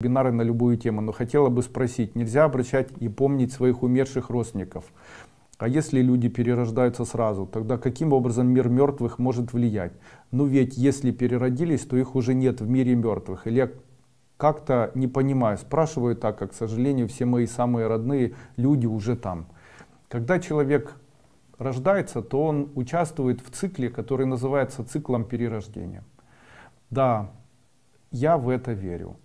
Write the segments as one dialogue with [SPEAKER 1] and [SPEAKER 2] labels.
[SPEAKER 1] вебинары на любую тему, но хотела бы спросить, нельзя обращать и помнить своих умерших родственников? А если люди перерождаются сразу, тогда каким образом мир мертвых может влиять? Ну ведь если переродились, то их уже нет в мире мертвых. Или я как-то не понимаю, спрашиваю так, как, к сожалению, все мои самые родные люди уже там. Когда человек рождается, то он участвует в цикле, который называется циклом перерождения. Да, я в это верю.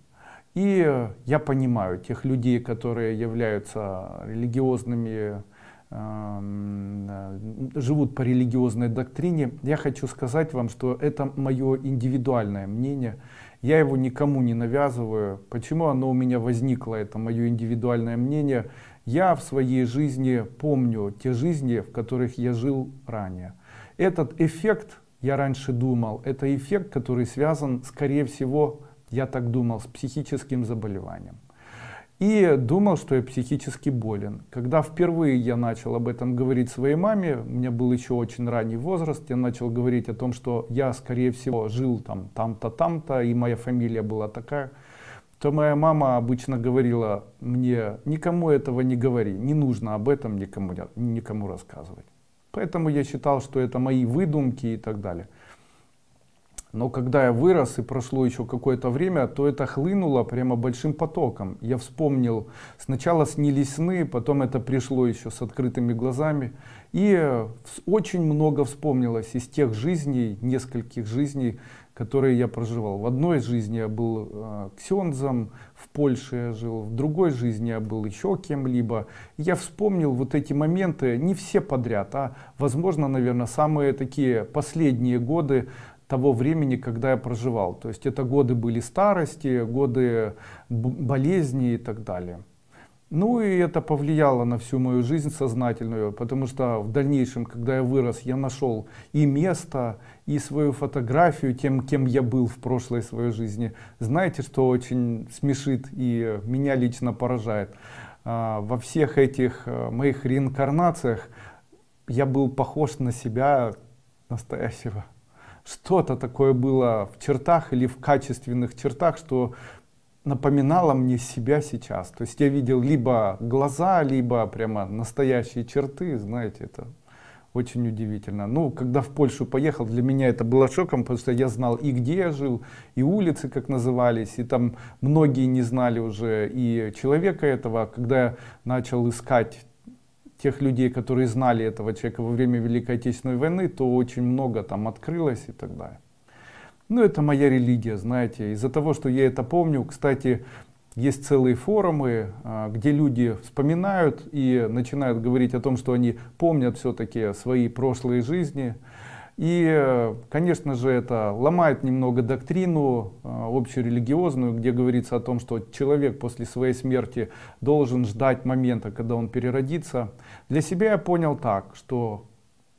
[SPEAKER 1] И э, я понимаю тех людей, которые являются религиозными, эм, э, живут по религиозной доктрине. Я хочу сказать вам, что это мое индивидуальное мнение. Я его никому не навязываю. Почему оно у меня возникло, это мое индивидуальное мнение? Я в своей жизни помню те жизни, в которых я жил ранее. Этот эффект, я раньше думал, это эффект, который связан, скорее всего, я так думал, с психическим заболеванием. И думал, что я психически болен. Когда впервые я начал об этом говорить своей маме, у меня был еще очень ранний возраст, я начал говорить о том, что я, скорее всего, жил там, там-то, там-то, и моя фамилия была такая, то моя мама обычно говорила мне, никому этого не говори, не нужно об этом никому, никому рассказывать. Поэтому я считал, что это мои выдумки и так далее. Но когда я вырос и прошло еще какое-то время, то это хлынуло прямо большим потоком. Я вспомнил, сначала снились сны, потом это пришло еще с открытыми глазами. И э, очень много вспомнилось из тех жизней, нескольких жизней, которые я проживал. В одной жизни я был э, ксензом, в Польше я жил, в другой жизни я был еще кем-либо. Я вспомнил вот эти моменты, не все подряд, а, возможно, наверное, самые такие последние годы, того времени, когда я проживал. То есть это годы были старости, годы болезни и так далее. Ну и это повлияло на всю мою жизнь сознательную, потому что в дальнейшем, когда я вырос, я нашел и место, и свою фотографию тем, кем я был в прошлой своей жизни. Знаете, что очень смешит и меня лично поражает? А, во всех этих э, моих реинкарнациях я был похож на себя настоящего что-то такое было в чертах или в качественных чертах, что напоминало мне себя сейчас. То есть я видел либо глаза, либо прямо настоящие черты, знаете, это очень удивительно. Ну, когда в Польшу поехал, для меня это было шоком, потому что я знал и где я жил, и улицы, как назывались, и там многие не знали уже и человека этого. Когда я начал искать тех людей, которые знали этого человека во время Великой Отечественной войны, то очень много там открылось и так далее. Ну, это моя религия, знаете. Из-за того, что я это помню, кстати, есть целые форумы, а, где люди вспоминают и начинают говорить о том, что они помнят все-таки свои прошлые жизни. И, э, конечно же, это ломает немного доктрину э, общерелигиозную, где говорится о том, что человек после своей смерти должен ждать момента, когда он переродится. Для себя я понял так, что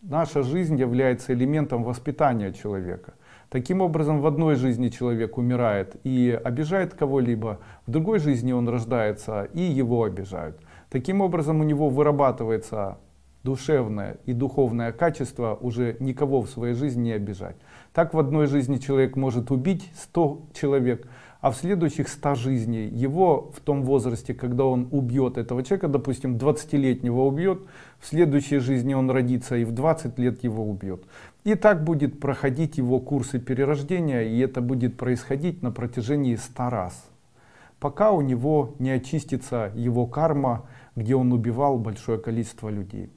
[SPEAKER 1] наша жизнь является элементом воспитания человека. Таким образом, в одной жизни человек умирает и обижает кого-либо, в другой жизни он рождается и его обижают. Таким образом, у него вырабатывается душевное и духовное качество уже никого в своей жизни не обижать. Так в одной жизни человек может убить 100 человек, а в следующих 100 жизней его в том возрасте, когда он убьет этого человека, допустим, 20-летнего убьет, в следующей жизни он родится и в 20 лет его убьет. И так будет проходить его курсы перерождения, и это будет происходить на протяжении 100 раз, пока у него не очистится его карма, где он убивал большое количество людей.